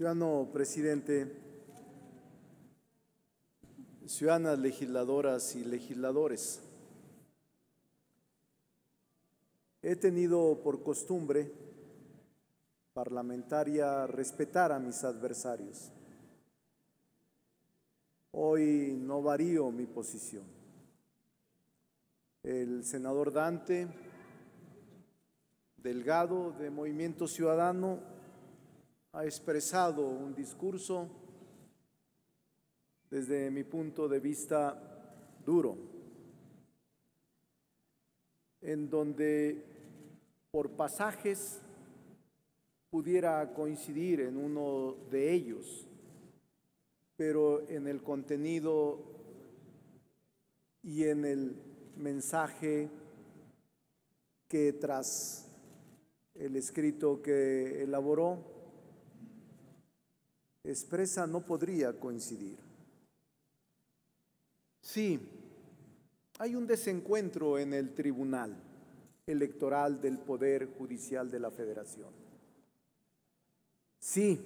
Ciudadano presidente, ciudadanas legisladoras y legisladores, he tenido por costumbre parlamentaria respetar a mis adversarios. Hoy no varío mi posición. El senador Dante Delgado de Movimiento Ciudadano ha expresado un discurso desde mi punto de vista duro, en donde por pasajes pudiera coincidir en uno de ellos, pero en el contenido y en el mensaje que tras el escrito que elaboró, expresa no podría coincidir. Sí, hay un desencuentro en el Tribunal Electoral del Poder Judicial de la Federación. Sí,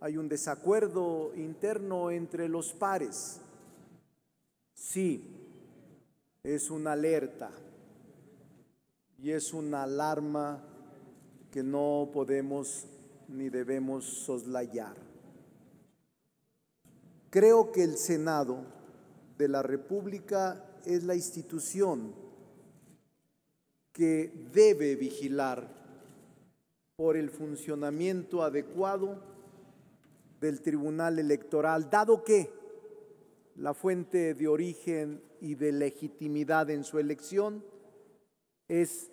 hay un desacuerdo interno entre los pares. Sí, es una alerta y es una alarma que no podemos ni debemos soslayar. Creo que el Senado de la República es la institución que debe vigilar por el funcionamiento adecuado del Tribunal Electoral, dado que la fuente de origen y de legitimidad en su elección es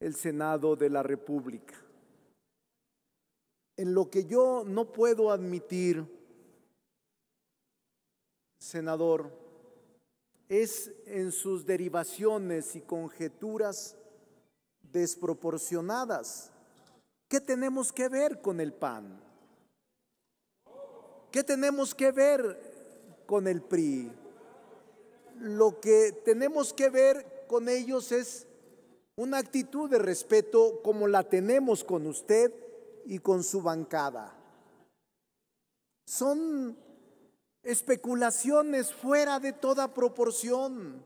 el Senado de la República en lo que yo no puedo admitir, senador, es en sus derivaciones y conjeturas desproporcionadas. ¿Qué tenemos que ver con el PAN? ¿Qué tenemos que ver con el PRI? Lo que tenemos que ver con ellos es una actitud de respeto como la tenemos con usted y con su bancada. Son especulaciones fuera de toda proporción.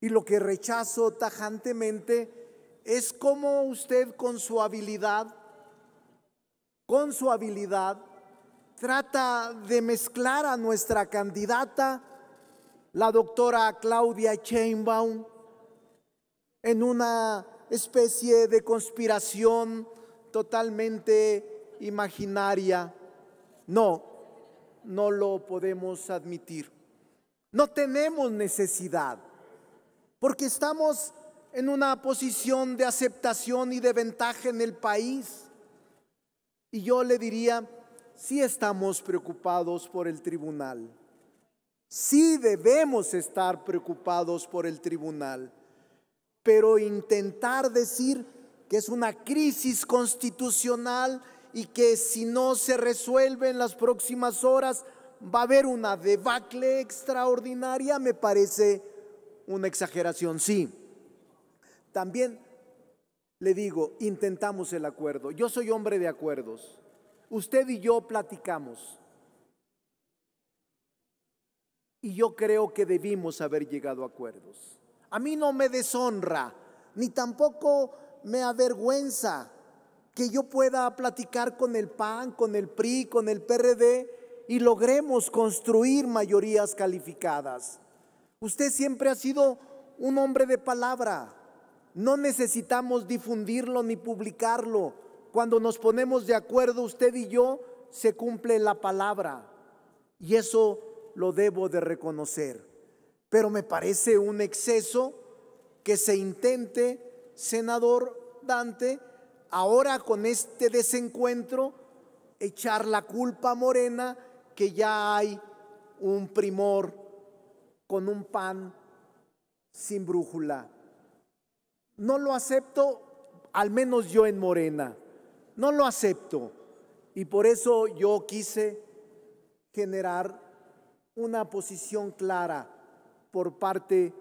Y lo que rechazo tajantemente es cómo usted con su habilidad, con su habilidad, trata de mezclar a nuestra candidata, la doctora Claudia Chainbaum, en una especie de conspiración totalmente imaginaria. No, no lo podemos admitir. No tenemos necesidad, porque estamos en una posición de aceptación y de ventaja en el país. Y yo le diría, sí estamos preocupados por el tribunal, sí debemos estar preocupados por el tribunal, pero intentar decir, que es una crisis constitucional y que si no se resuelve en las próximas horas va a haber una debacle extraordinaria, me parece una exageración, sí. También le digo, intentamos el acuerdo. Yo soy hombre de acuerdos. Usted y yo platicamos. Y yo creo que debimos haber llegado a acuerdos. A mí no me deshonra, ni tampoco me avergüenza que yo pueda platicar con el PAN, con el PRI, con el PRD y logremos construir mayorías calificadas. Usted siempre ha sido un hombre de palabra. No necesitamos difundirlo ni publicarlo. Cuando nos ponemos de acuerdo usted y yo, se cumple la palabra. Y eso lo debo de reconocer. Pero me parece un exceso que se intente senador Dante, ahora con este desencuentro, echar la culpa a Morena que ya hay un primor con un pan sin brújula. No lo acepto, al menos yo en Morena, no lo acepto. Y por eso yo quise generar una posición clara por parte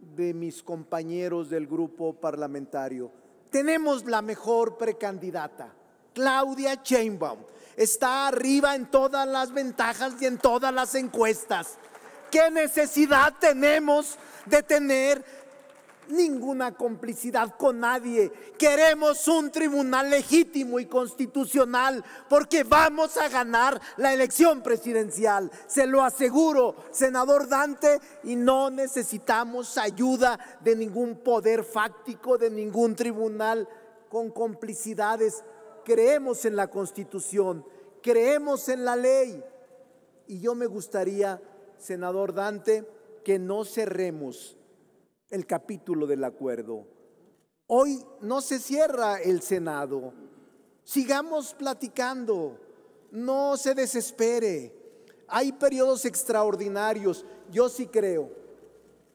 de mis compañeros del grupo parlamentario. Tenemos la mejor precandidata, Claudia Chainbaum. Está arriba en todas las ventajas y en todas las encuestas. ¿Qué necesidad tenemos de tener ninguna complicidad con nadie. Queremos un tribunal legítimo y constitucional porque vamos a ganar la elección presidencial. Se lo aseguro, senador Dante, y no necesitamos ayuda de ningún poder fáctico, de ningún tribunal con complicidades. Creemos en la constitución, creemos en la ley. Y yo me gustaría, senador Dante, que no cerremos el capítulo del acuerdo. Hoy no se cierra el Senado. Sigamos platicando. No se desespere. Hay periodos extraordinarios. Yo sí creo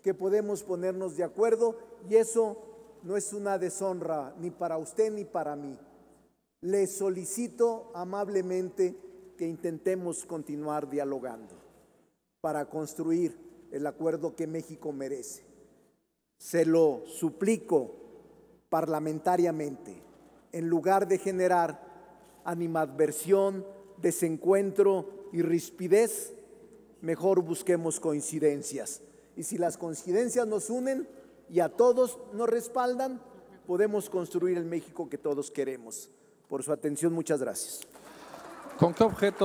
que podemos ponernos de acuerdo y eso no es una deshonra ni para usted ni para mí. Le solicito amablemente que intentemos continuar dialogando para construir el acuerdo que México merece. Se lo suplico parlamentariamente, en lugar de generar animadversión, desencuentro y rispidez, mejor busquemos coincidencias. Y si las coincidencias nos unen y a todos nos respaldan, podemos construir el México que todos queremos. Por su atención, muchas gracias. ¿Con qué objeto?